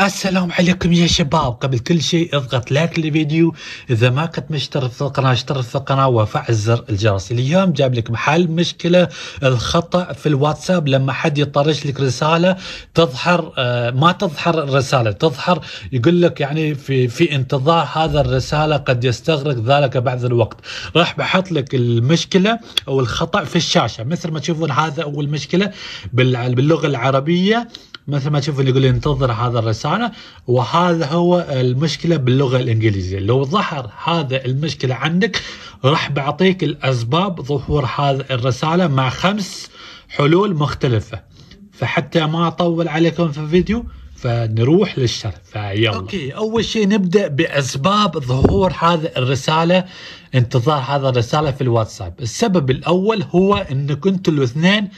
السلام عليكم يا شباب قبل كل شيء اضغط لايك للفيديو اذا ما كنت مشترك في القناه اشترك في القناه وفعل زر الجرس اليوم جاب لك حل مشكله الخطا في الواتساب لما حد يطرش لك رساله تظهر آه، ما تظهر الرساله تظهر يقول لك يعني في في انتظار هذا الرساله قد يستغرق ذلك بعض الوقت راح بحط لك المشكله او الخطا في الشاشه مثل ما تشوفون هذا اول مشكله باللغه العربيه مثل ما تشوف اللي يقول انتظر هذا الرسالة وهذا هو المشكلة باللغة الإنجليزية لو ظهر هذا المشكلة عندك راح بعطيك الأسباب ظهور هذا الرسالة مع خمس حلول مختلفة فحتى ما أطول عليكم في الفيديو فنروح للشرح فيلا اوكي اول شيء نبدا باسباب ظهور هذا الرساله انتظار هذا الرساله في الواتساب السبب الاول هو انك انتم الاثنين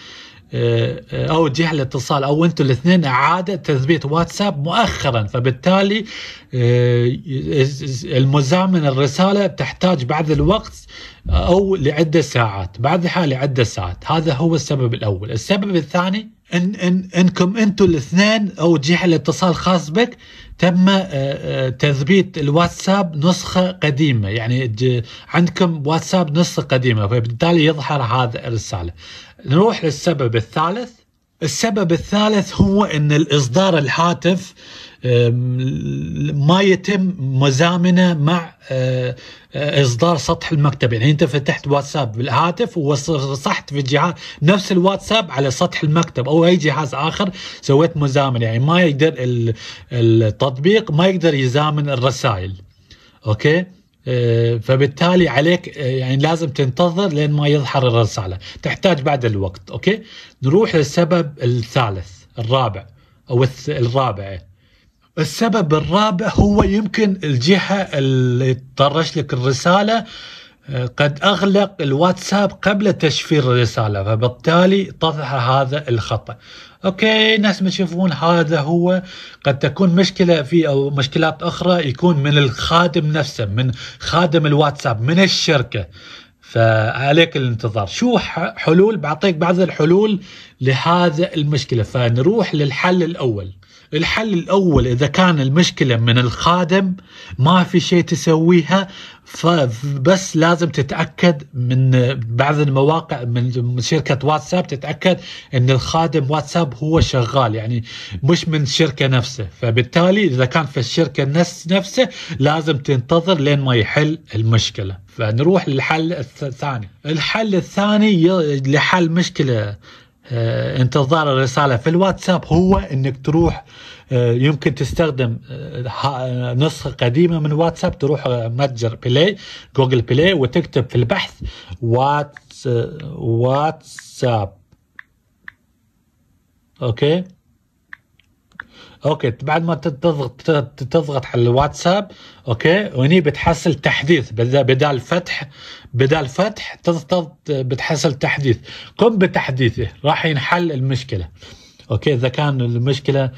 آه، آه، او جهه الاتصال او انتم الاثنين اعاده تثبيت واتساب مؤخرا فبالتالي آه، المزامن الرساله تحتاج بعض الوقت او لعده ساعات حال لعده ساعات هذا هو السبب الاول السبب الثاني إن إن إنكم أنتوا الاثنين أو جهة الاتصال خاص بك تم آه، آه، تثبيت الواتساب نسخة قديمة يعني عندكم واتساب نسخة قديمة فبالتالي يظهر هذا الرسالة نروح للسبب الثالث السبب الثالث هو ان الاصدار الهاتف ما يتم مزامنه مع آه، اصدار سطح المكتب يعني انت فتحت واتساب بالهاتف وصحت في الجهاز نفس الواتساب على سطح المكتب او اي جهاز اخر سويت مزامنه يعني ما يقدر التطبيق ما يقدر يزامن الرسائل اوكي آه، فبالتالي عليك آه، يعني لازم تنتظر لين ما يظهر الرسالة تحتاج بعد الوقت أوكي نروح للسبب الثالث الرابع أو الرابع السبب الرابع هو يمكن الجهة اللي تطرش لك الرسالة قد أغلق الواتساب قبل تشفير الرسالة فبالتالي طرح هذا الخطأ أوكي ناس ما يشوفون هذا هو قد تكون مشكلة في أو مشكلات أخرى يكون من الخادم نفسه من خادم الواتساب من الشركة فعليك الانتظار شو حلول بعطيك بعض الحلول لهذا المشكلة فنروح للحل الأول الحل الأول إذا كان المشكلة من الخادم ما في شيء تسويها فبس لازم تتأكد من بعض المواقع من شركة واتساب تتأكد أن الخادم واتساب هو شغال يعني مش من الشركة نفسه فبالتالي إذا كان في الشركة نفسه لازم تنتظر لين ما يحل المشكلة فنروح للحل الثاني الحل الثاني لحل مشكلة آه، انتظار الرسالة في الواتساب هو انك تروح آه، يمكن تستخدم آه، نسخة قديمة من واتساب تروح متجر بلاي جوجل بلاي وتكتب في البحث واتس واتساب اوكي اوكي بعد ما تضغط تضغط على الواتساب اوكي وهني بتحصل تحديث بدال فتح بدال فتح تضغط بتحصل تحديث قم بتحديثه راح ينحل المشكله اوكي اذا كان المشكله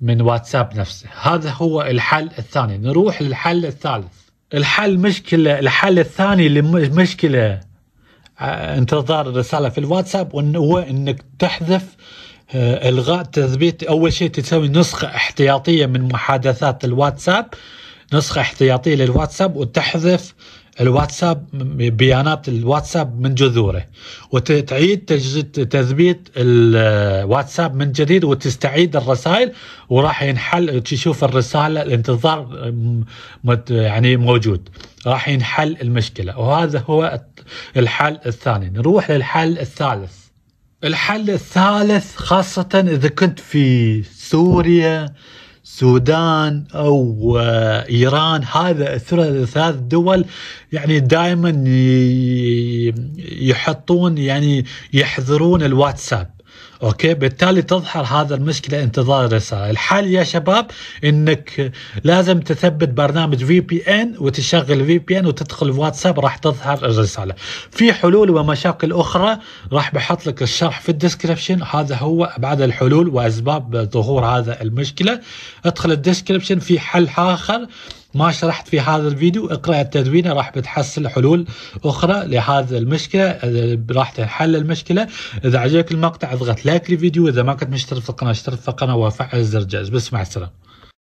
من واتساب نفسه هذا هو الحل الثاني نروح للحل الثالث الحل مشكله الحل الثاني لمشكله آه، انتظار الرساله في الواتساب هو انك تحذف آه، الغاء تثبيت اول شيء تسوي نسخه احتياطيه من محادثات الواتساب نسخه احتياطيه للواتساب وتحذف الواتساب بيانات الواتساب من جذوره وتعيد تثبيت الواتساب من جديد وتستعيد الرسائل وراح ينحل تشوف الرساله الانتظار يعني موجود راح ينحل المشكله وهذا هو الحل الثاني نروح للحل الثالث الحل الثالث خاصة إذا كنت في سوريا السودان أو آه، إيران هذا الثلاث دول يعني دائما يحطون يعني يحذرون الواتساب اوكي بالتالي تظهر هذا المشكله انتظار الرسائل الحل يا شباب انك لازم تثبت برنامج في بي ان وتشغل في بي ان وتدخل واتساب راح تظهر الرساله في حلول ومشاكل اخرى راح بحط لك الشرح في الديسكربشن هذا هو ابعاد الحلول واسباب ظهور هذا المشكله ادخل الديسكربشن في حل اخر ما شرحت في هذا الفيديو اقرأ التدوينة راح بتحصل حلول أخرى لهذا المشكلة راح تنحل المشكلة إذا عجبك المقطع اضغط لايك للفيديو إذا ما كنت مشترك في القناة اشترك في القناة وفعل زر الجرس بس مع السلامة